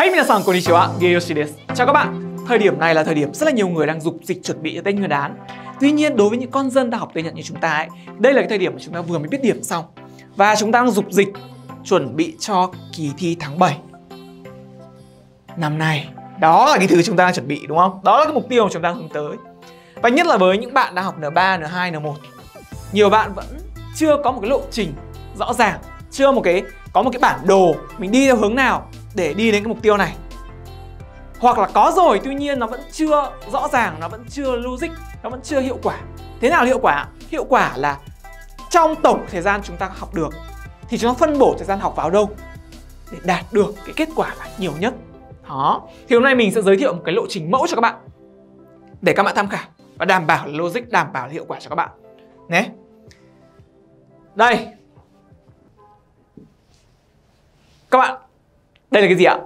Hey mina san konnichiwa, Geyoshi desu. Chào các bạn. Thời điểm này là thời điểm rất là nhiều người đang dục dịch chuẩn bị cho Tết Nguyên đán. Tuy nhiên đối với những con dân đang học tiếng Nhật như chúng ta ấy, đây là cái thời điểm mà chúng ta vừa mới biết điểm xong. Và chúng ta đang dục dịch chuẩn bị cho kỳ thi tháng 7 năm nay. Đó là cái thứ chúng ta đang chuẩn bị đúng không? Đó là cái mục tiêu mà chúng ta hướng tới. Và nhất là với những bạn đang học N3, N2, N1. Nhiều bạn vẫn chưa có một cái lộ trình rõ ràng, chưa một cái có một cái bản đồ mình đi theo hướng nào để đi đến cái mục tiêu này hoặc là có rồi tuy nhiên nó vẫn chưa rõ ràng nó vẫn chưa logic nó vẫn chưa hiệu quả thế nào là hiệu quả hiệu quả là trong tổng thời gian chúng ta học được thì chúng ta phân bổ thời gian học vào đâu để đạt được cái kết quả là nhiều nhất đó thì hôm nay mình sẽ giới thiệu một cái lộ trình mẫu cho các bạn để các bạn tham khảo và đảm bảo logic đảm bảo hiệu quả cho các bạn nhé đây các bạn đây là cái gì ạ?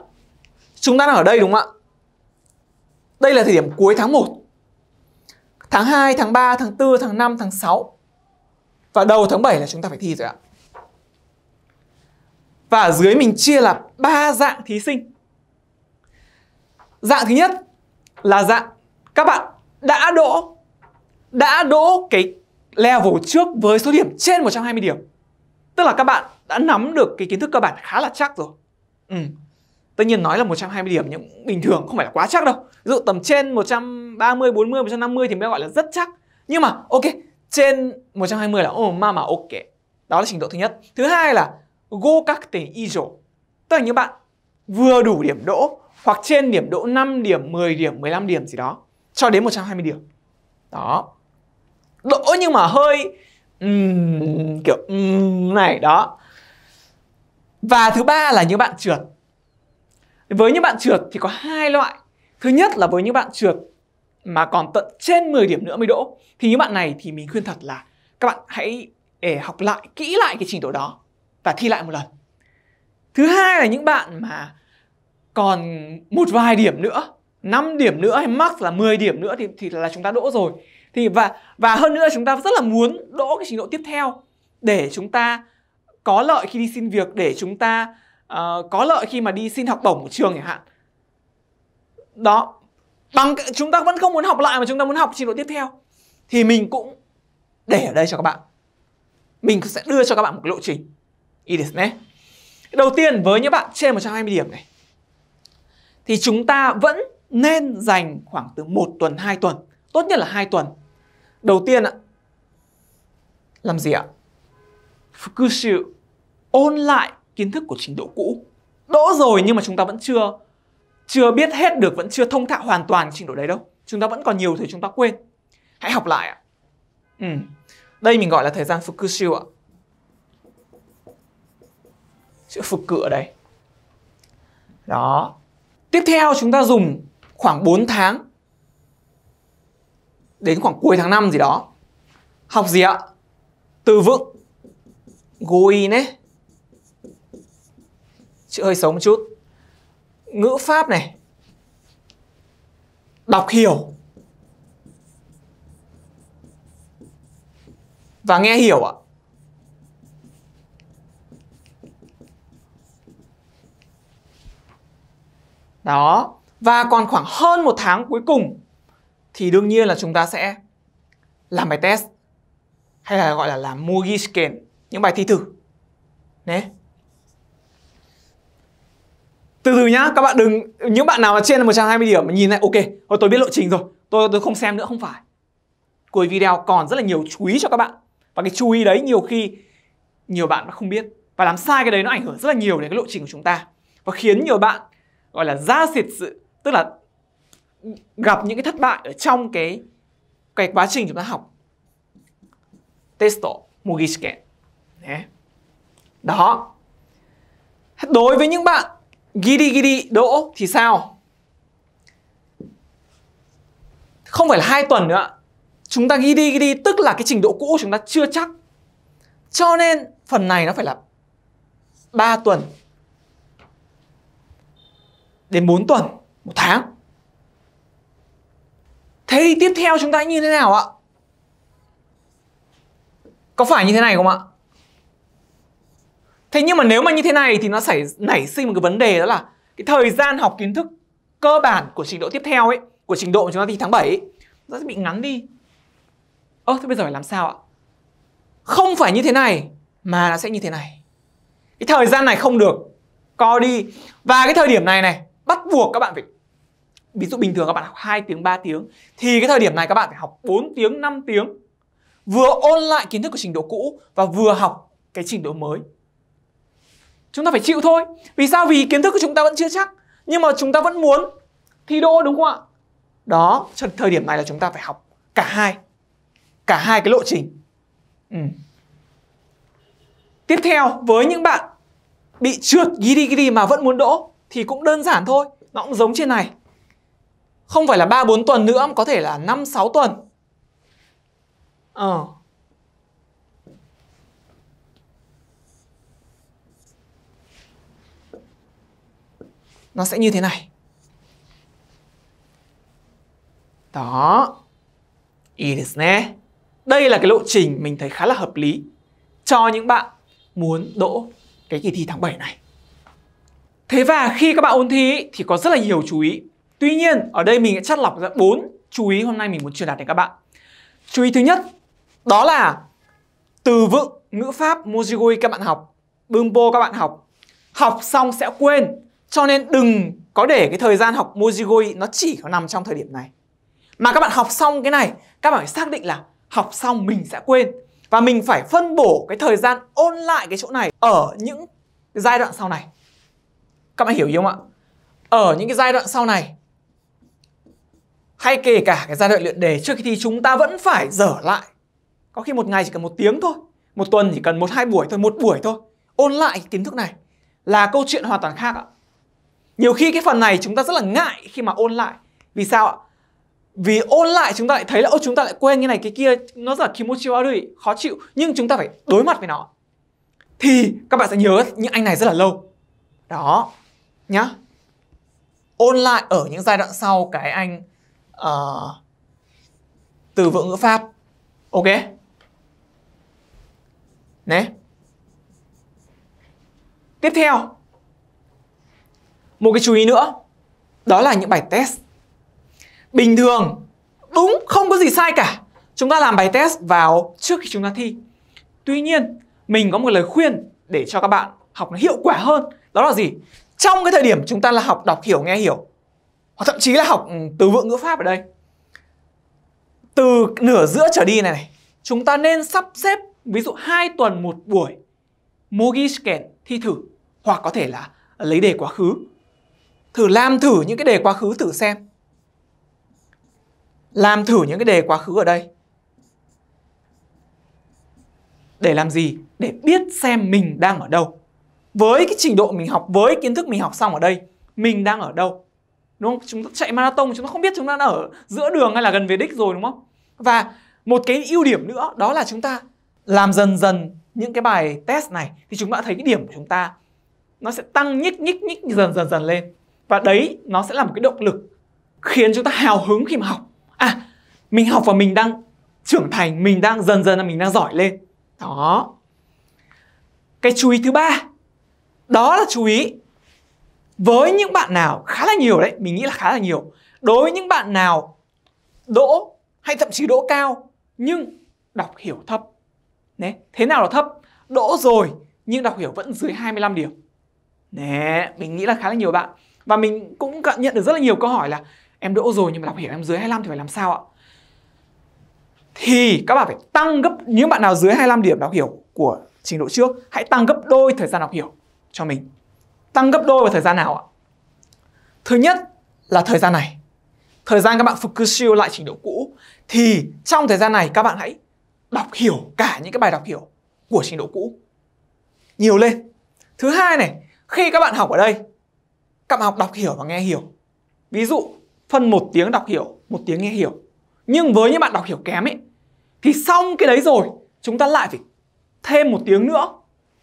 Chúng ta đang ở đây đúng không ạ? Đây là thời điểm cuối tháng 1 Tháng 2, tháng 3, tháng 4, tháng 5, tháng 6 Và đầu tháng 7 là chúng ta phải thi rồi ạ Và ở dưới mình chia là ba dạng thí sinh Dạng thứ nhất là dạng các bạn đã đỗ đã đỗ cái level trước với số điểm trên 120 điểm. Tức là các bạn đã nắm được cái kiến thức cơ bản khá là chắc rồi. Ừ. Tất nhiên nói là 120 điểm nhưng bình thường không phải là quá chắc đâu. Ví dụ tầm trên 130, 40, 150 thì mới gọi là rất chắc. Nhưng mà ok, trên 120 là oh mà mà ok. Đó là trình độ thứ nhất. Thứ hai là go các tỷ ijo. Tức là những bạn vừa đủ điểm đỗ hoặc trên điểm đỗ 5 điểm, 10 điểm, 15 điểm gì đó cho đến 120 điểm. Đó. Đỗ nhưng mà hơi um, kiểu um, này đó và thứ ba là những bạn trượt. Với những bạn trượt thì có hai loại. Thứ nhất là với những bạn trượt mà còn tận trên 10 điểm nữa mới đỗ thì những bạn này thì mình khuyên thật là các bạn hãy để học lại kỹ lại cái trình độ đó và thi lại một lần. Thứ hai là những bạn mà còn một vài điểm nữa 5 điểm nữa hay max là 10 điểm nữa thì thì là chúng ta đỗ rồi. Thì và và hơn nữa chúng ta rất là muốn đỗ cái trình độ tiếp theo để chúng ta có lợi khi đi xin việc để chúng ta uh, có lợi khi mà đi xin học bổng của trường chẳng hạn đó bằng chúng ta vẫn không muốn học lại mà chúng ta muốn học trình độ tiếp theo thì mình cũng để ở đây cho các bạn mình sẽ đưa cho các bạn một lộ trình nhé đầu tiên với những bạn trên 120 điểm này thì chúng ta vẫn nên dành khoảng từ 1 tuần 2 tuần tốt nhất là 2 tuần đầu tiên ạ làm gì ạ Fukushu ôn lại kiến thức của trình độ cũ đỗ rồi nhưng mà chúng ta vẫn chưa chưa biết hết được vẫn chưa thông thạo hoàn toàn trình độ đấy đâu chúng ta vẫn còn nhiều thứ chúng ta quên hãy học lại ạ ừ. đây mình gọi là thời gian phục fukushu ạ chữ phục cự ở đây đó tiếp theo chúng ta dùng khoảng 4 tháng đến khoảng cuối tháng 5 gì đó học gì ạ từ vựng goi nhé chữ hơi sống một chút ngữ pháp này đọc hiểu và nghe hiểu ạ đó và còn khoảng hơn một tháng cuối cùng thì đương nhiên là chúng ta sẽ làm bài test hay là gọi là làm mogi những bài thi thử đấy từ từ nhá các bạn đừng những bạn nào mà trên là 120 điểm mà nhìn này ok thôi tôi biết lộ trình rồi tôi tôi không xem nữa không phải cuối video còn rất là nhiều chú ý cho các bạn và cái chú ý đấy nhiều khi nhiều bạn không biết và làm sai cái đấy nó ảnh hưởng rất là nhiều đến cái lộ trình của chúng ta và khiến nhiều bạn gọi là ra xịt sự tức là gặp những cái thất bại ở trong cái cái quá trình chúng ta học testo mugishiken đó đối với những bạn ghi đi ghi đi đỗ thì sao? Không phải là hai tuần nữa Chúng ta ghi đi ghi đi tức là cái trình độ cũ chúng ta chưa chắc Cho nên phần này nó phải là 3 tuần Đến 4 tuần Một tháng Thế thì tiếp theo chúng ta như thế nào ạ? Có phải như thế này không ạ? Thế nhưng mà nếu mà như thế này thì nó xảy nảy sinh một cái vấn đề đó là cái thời gian học kiến thức cơ bản của trình độ tiếp theo ấy, của trình độ mà chúng ta thi tháng 7 ấy, nó sẽ bị ngắn đi. Ơ thế bây giờ phải làm sao ạ? Không phải như thế này mà nó sẽ như thế này. Cái thời gian này không được co đi và cái thời điểm này này bắt buộc các bạn phải ví dụ bình thường các bạn học 2 tiếng 3 tiếng thì cái thời điểm này các bạn phải học 4 tiếng 5 tiếng vừa ôn lại kiến thức của trình độ cũ và vừa học cái trình độ mới chúng ta phải chịu thôi vì sao vì kiến thức của chúng ta vẫn chưa chắc nhưng mà chúng ta vẫn muốn thi đỗ đúng không ạ đó thời điểm này là chúng ta phải học cả hai cả hai cái lộ trình ừ. tiếp theo với những bạn bị trượt ghi đi mà vẫn muốn đỗ thì cũng đơn giản thôi nó cũng giống trên này không phải là 3-4 tuần nữa có thể là 5-6 tuần ờ à. nó sẽ như thế này đó ý đây là cái lộ trình mình thấy khá là hợp lý cho những bạn muốn đỗ cái kỳ thi tháng 7 này thế và khi các bạn ôn thi thì có rất là nhiều chú ý tuy nhiên ở đây mình sẽ chắt lọc ra bốn chú ý hôm nay mình muốn truyền đạt đến các bạn chú ý thứ nhất đó là từ vựng ngữ pháp mojigoi các bạn học bumbo các bạn học học xong sẽ quên cho nên đừng có để cái thời gian học Mojigoi nó chỉ có nằm trong thời điểm này. Mà các bạn học xong cái này, các bạn phải xác định là học xong mình sẽ quên. Và mình phải phân bổ cái thời gian ôn lại cái chỗ này ở những giai đoạn sau này. Các bạn hiểu không ạ? Ở những cái giai đoạn sau này, hay kể cả cái giai đoạn luyện đề trước khi thi chúng ta vẫn phải dở lại. Có khi một ngày chỉ cần một tiếng thôi, một tuần chỉ cần một hai buổi thôi, một buổi thôi. Ôn lại kiến thức này là câu chuyện hoàn toàn khác ạ. Nhiều khi cái phần này chúng ta rất là ngại khi mà ôn lại. Vì sao ạ? Vì ôn lại chúng ta lại thấy là ô chúng ta lại quên cái này cái kia nó rất là kimochi warui, khó chịu nhưng chúng ta phải đối mặt với nó. Thì các bạn sẽ nhớ những anh này rất là lâu. Đó. Nhá. Ôn lại ở những giai đoạn sau cái anh uh, từ vựng ngữ pháp. Ok. Đấy. Tiếp theo một cái chú ý nữa, đó là những bài test. Bình thường, đúng không có gì sai cả. Chúng ta làm bài test vào trước khi chúng ta thi. Tuy nhiên, mình có một lời khuyên để cho các bạn học nó hiệu quả hơn. Đó là gì? Trong cái thời điểm chúng ta là học đọc hiểu nghe hiểu hoặc thậm chí là học ừ, từ vựng ngữ pháp ở đây từ nửa giữa trở đi này, này chúng ta nên sắp xếp ví dụ hai tuần một buổi mogi scan thi thử hoặc có thể là lấy đề quá khứ thử làm thử những cái đề quá khứ thử xem làm thử những cái đề quá khứ ở đây để làm gì để biết xem mình đang ở đâu với cái trình độ mình học với kiến thức mình học xong ở đây mình đang ở đâu đúng không chúng ta chạy marathon chúng ta không biết chúng ta đang ở giữa đường hay là gần về đích rồi đúng không và một cái ưu điểm nữa đó là chúng ta làm dần dần những cái bài test này thì chúng ta thấy cái điểm của chúng ta nó sẽ tăng nhích nhích nhích dần dần dần lên và đấy nó sẽ là một cái động lực khiến chúng ta hào hứng khi mà học à mình học và mình đang trưởng thành mình đang dần dần là mình đang giỏi lên đó cái chú ý thứ ba đó là chú ý với những bạn nào khá là nhiều đấy mình nghĩ là khá là nhiều đối với những bạn nào đỗ hay thậm chí đỗ cao nhưng đọc hiểu thấp Nè, thế nào là thấp đỗ rồi nhưng đọc hiểu vẫn dưới 25 điểm Nè, mình nghĩ là khá là nhiều bạn và mình cũng nhận được rất là nhiều câu hỏi là em đỗ rồi nhưng mà đọc hiểu em dưới 25 thì phải làm sao ạ? Thì các bạn phải tăng gấp những bạn nào dưới 25 điểm đọc hiểu của trình độ trước, hãy tăng gấp đôi thời gian đọc hiểu cho mình. Tăng gấp đôi vào thời gian nào ạ? Thứ nhất là thời gian này. Thời gian các bạn focus siêu lại trình độ cũ thì trong thời gian này các bạn hãy đọc hiểu cả những cái bài đọc hiểu của trình độ cũ nhiều lên. Thứ hai này, khi các bạn học ở đây các bạn học đọc hiểu và nghe hiểu ví dụ phân một tiếng đọc hiểu một tiếng nghe hiểu nhưng với những bạn đọc hiểu kém ấy thì xong cái đấy rồi chúng ta lại phải thêm một tiếng nữa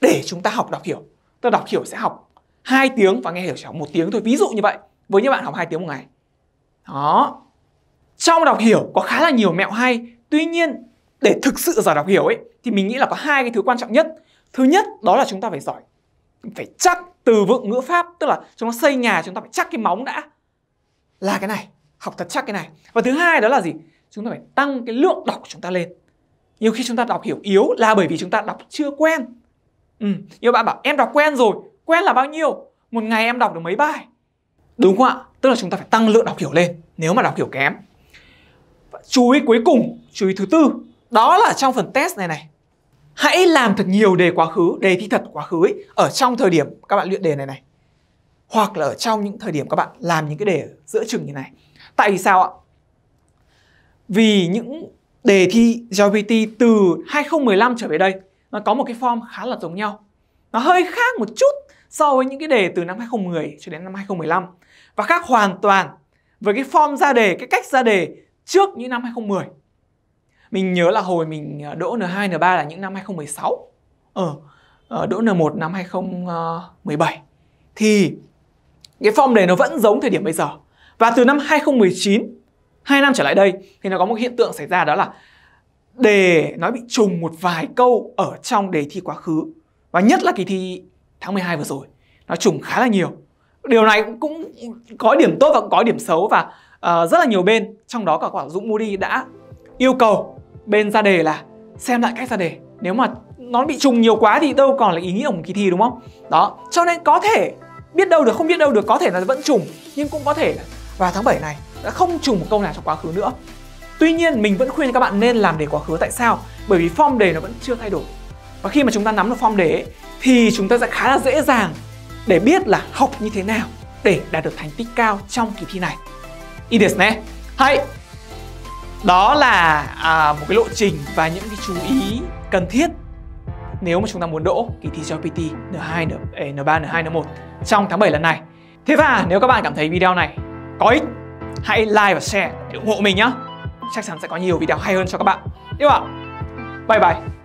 để chúng ta học đọc hiểu tức đọc hiểu sẽ học hai tiếng và nghe hiểu chỉ học một tiếng thôi ví dụ như vậy với những bạn học hai tiếng một ngày đó trong đọc hiểu có khá là nhiều mẹo hay tuy nhiên để thực sự giỏi đọc hiểu ấy thì mình nghĩ là có hai cái thứ quan trọng nhất thứ nhất đó là chúng ta phải giỏi phải chắc từ vựng ngữ pháp tức là chúng ta xây nhà chúng ta phải chắc cái móng đã là cái này học thật chắc cái này và thứ hai đó là gì chúng ta phải tăng cái lượng đọc của chúng ta lên nhiều khi chúng ta đọc hiểu yếu là bởi vì chúng ta đọc chưa quen ừ nhiều bạn bảo em đọc quen rồi quen là bao nhiêu một ngày em đọc được mấy bài đúng không ạ tức là chúng ta phải tăng lượng đọc hiểu lên nếu mà đọc hiểu kém và chú ý cuối cùng chú ý thứ tư đó là trong phần test này này hãy làm thật nhiều đề quá khứ đề thi thật quá khứ ấy, ở trong thời điểm các bạn luyện đề này này hoặc là ở trong những thời điểm các bạn làm những cái đề giữa chừng như này tại vì sao ạ vì những đề thi GPT từ 2015 trở về đây nó có một cái form khá là giống nhau nó hơi khác một chút so với những cái đề từ năm 2010 cho đến năm 2015 và khác hoàn toàn với cái form ra đề, cái cách ra đề trước những năm 2010 mình nhớ là hồi mình ờ, đỗ N2 N3 là những năm 2016 ờ, ờ đỗ N1 năm 2017 thì cái form đề nó vẫn giống thời điểm bây giờ và từ năm 2019 2 năm trở lại đây thì nó có một hiện tượng xảy ra đó là đề nó bị trùng một vài câu ở trong đề thi quá khứ và nhất là kỳ thi tháng 12 vừa rồi nó trùng khá là nhiều điều này cũng có điểm tốt và cũng có điểm xấu và uh, rất là nhiều bên trong đó cả quả Dũng Moody đã yêu cầu bên ra đề là xem lại cách ra đề nếu mà nó bị trùng nhiều quá thì đâu còn là ý nghĩa của một kỳ thi đúng không đó cho nên có thể biết đâu được không biết đâu được có thể là vẫn trùng nhưng cũng có thể là vào tháng 7 này đã không trùng một câu nào trong quá khứ nữa tuy nhiên mình vẫn khuyên các bạn nên làm đề quá khứ tại sao bởi vì form đề nó vẫn chưa thay đổi và khi mà chúng ta nắm được form đề ấy, thì chúng ta sẽ khá là dễ dàng để biết là học như thế nào để đạt được thành tích cao trong kỳ thi này. hay đó là à, một cái lộ trình và những cái chú ý cần thiết nếu mà chúng ta muốn đỗ kỳ thi GPT N2, N, N3, N2, N1 trong tháng 7 lần này. Thế và nếu các bạn cảm thấy video này có ích, hãy like và share để ủng hộ mình nhé. Chắc chắn sẽ có nhiều video hay hơn cho các bạn. Yêu ạ. Bye bye.